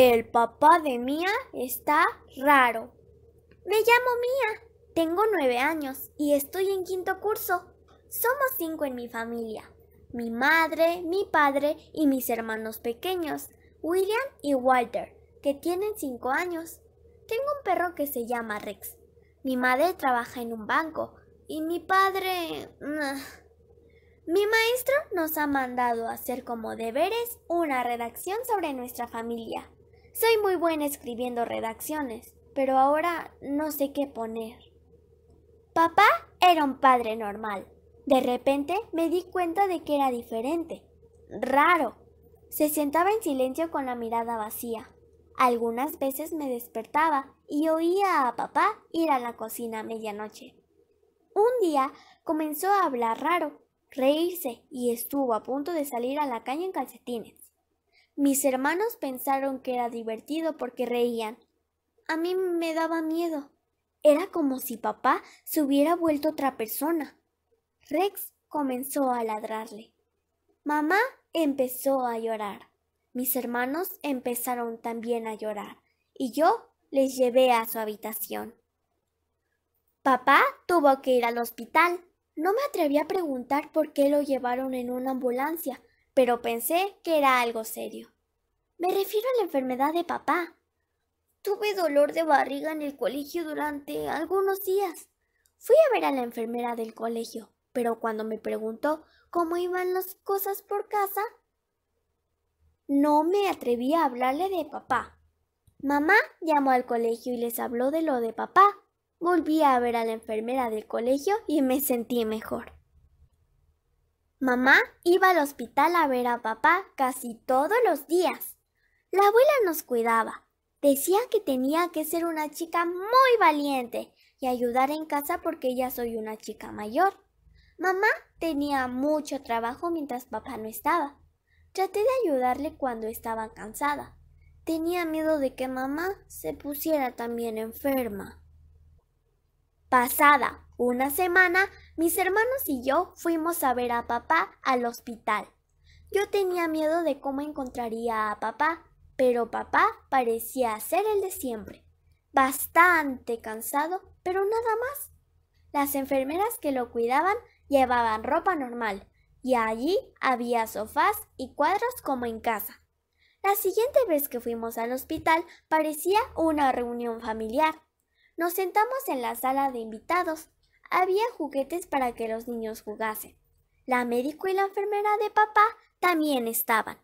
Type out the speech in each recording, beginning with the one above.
El papá de Mía está raro. Me llamo Mía, tengo nueve años y estoy en quinto curso. Somos cinco en mi familia. Mi madre, mi padre y mis hermanos pequeños, William y Walter, que tienen cinco años. Tengo un perro que se llama Rex. Mi madre trabaja en un banco y mi padre... Ah. Mi maestro nos ha mandado a hacer como deberes una redacción sobre nuestra familia. Soy muy buena escribiendo redacciones, pero ahora no sé qué poner. Papá era un padre normal. De repente me di cuenta de que era diferente. Raro. Se sentaba en silencio con la mirada vacía. Algunas veces me despertaba y oía a papá ir a la cocina a medianoche. Un día comenzó a hablar raro, reírse y estuvo a punto de salir a la calle en calcetines. Mis hermanos pensaron que era divertido porque reían. A mí me daba miedo. Era como si papá se hubiera vuelto otra persona. Rex comenzó a ladrarle. Mamá empezó a llorar. Mis hermanos empezaron también a llorar y yo les llevé a su habitación. Papá tuvo que ir al hospital. No me atreví a preguntar por qué lo llevaron en una ambulancia, pero pensé que era algo serio. Me refiero a la enfermedad de papá. Tuve dolor de barriga en el colegio durante algunos días. Fui a ver a la enfermera del colegio, pero cuando me preguntó cómo iban las cosas por casa, no me atreví a hablarle de papá. Mamá llamó al colegio y les habló de lo de papá. Volví a ver a la enfermera del colegio y me sentí mejor. Mamá iba al hospital a ver a papá casi todos los días. La abuela nos cuidaba. Decía que tenía que ser una chica muy valiente y ayudar en casa porque ya soy una chica mayor. Mamá tenía mucho trabajo mientras papá no estaba. Traté de ayudarle cuando estaba cansada. Tenía miedo de que mamá se pusiera también enferma. Pasada una semana, mis hermanos y yo fuimos a ver a papá al hospital. Yo tenía miedo de cómo encontraría a papá, pero papá parecía ser el de siempre, bastante cansado, pero nada más. Las enfermeras que lo cuidaban llevaban ropa normal, y allí había sofás y cuadros como en casa. La siguiente vez que fuimos al hospital parecía una reunión familiar. Nos sentamos en la sala de invitados. Había juguetes para que los niños jugasen. La médico y la enfermera de papá también estaban.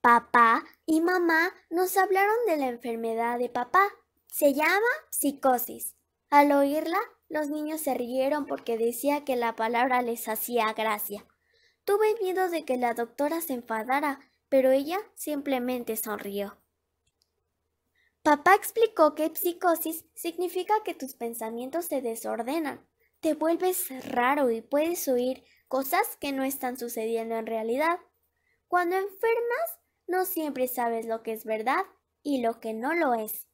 Papá y mamá nos hablaron de la enfermedad de papá. Se llama psicosis. Al oírla, los niños se rieron porque decía que la palabra les hacía gracia. Tuve miedo de que la doctora se enfadara, pero ella simplemente sonrió. Papá explicó que psicosis significa que tus pensamientos se desordenan, te vuelves raro y puedes oír cosas que no están sucediendo en realidad. Cuando enfermas, no siempre sabes lo que es verdad y lo que no lo es.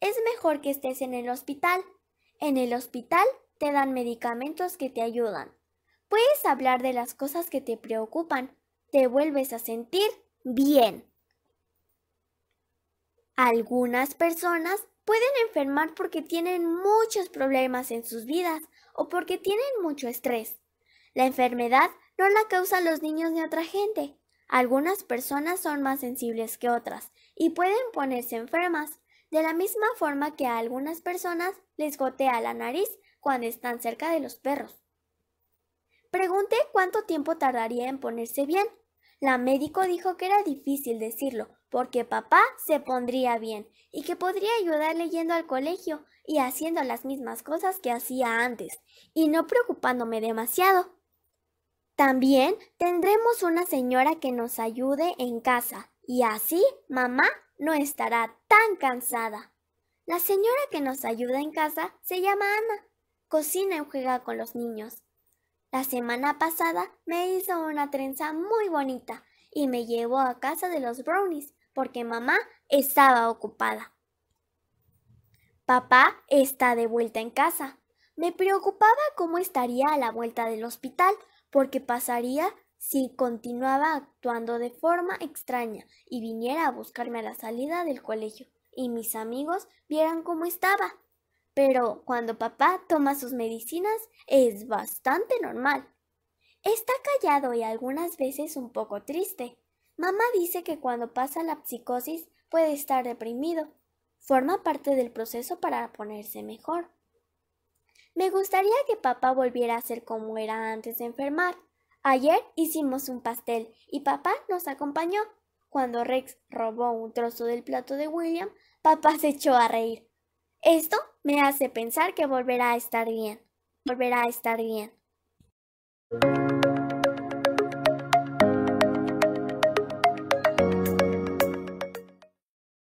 Es mejor que estés en el hospital. En el hospital te dan medicamentos que te ayudan. Puedes hablar de las cosas que te preocupan. Te vuelves a sentir bien. Algunas personas pueden enfermar porque tienen muchos problemas en sus vidas o porque tienen mucho estrés. La enfermedad no la causan los niños ni otra gente. Algunas personas son más sensibles que otras y pueden ponerse enfermas, de la misma forma que a algunas personas les gotea la nariz cuando están cerca de los perros. Pregunté cuánto tiempo tardaría en ponerse bien. La médico dijo que era difícil decirlo, porque papá se pondría bien y que podría ayudar leyendo al colegio y haciendo las mismas cosas que hacía antes y no preocupándome demasiado. También tendremos una señora que nos ayude en casa y así mamá no estará tan cansada. La señora que nos ayuda en casa se llama Ana. Cocina y juega con los niños. La semana pasada me hizo una trenza muy bonita y me llevó a casa de los brownies porque mamá estaba ocupada. Papá está de vuelta en casa. Me preocupaba cómo estaría a la vuelta del hospital, porque pasaría si continuaba actuando de forma extraña y viniera a buscarme a la salida del colegio y mis amigos vieran cómo estaba. Pero cuando papá toma sus medicinas es bastante normal. Está callado y algunas veces un poco triste, Mamá dice que cuando pasa la psicosis puede estar deprimido. Forma parte del proceso para ponerse mejor. Me gustaría que papá volviera a ser como era antes de enfermar. Ayer hicimos un pastel y papá nos acompañó. Cuando Rex robó un trozo del plato de William, papá se echó a reír. Esto me hace pensar que volverá a estar bien. Volverá a estar bien.